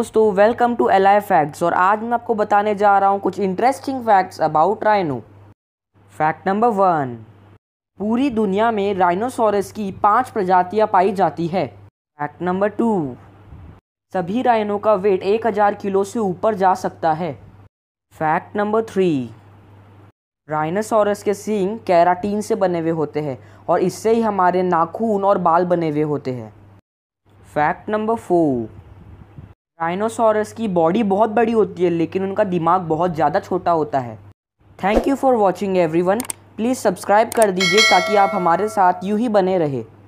दोस्तों welcome to L I facts और आज मैं आपको बताने जा रहा हूँ कुछ interesting facts about rhino fact number one पूरी दुनिया में राइनोसोरस की पांच प्रजातियाँ पाई जाती है फैक्ट नंबर टू सभी राइनो का वेट एक हज़ार किलो से ऊपर जा सकता है फैक्ट नंबर थ्री राइनोसोरस के सींग कैराटीन से बने हुए होते हैं और इससे ही हमारे नाखून और बाल बने हुए होते हैं फैक्ट नंबर फोर डायनोसॉरस की बॉडी बहुत बड़ी होती है लेकिन उनका दिमाग बहुत ज़्यादा छोटा होता है thank you for watching one please subscribe कर दीजिए ताकि आप हमारे साथ यूँ ही बने रहें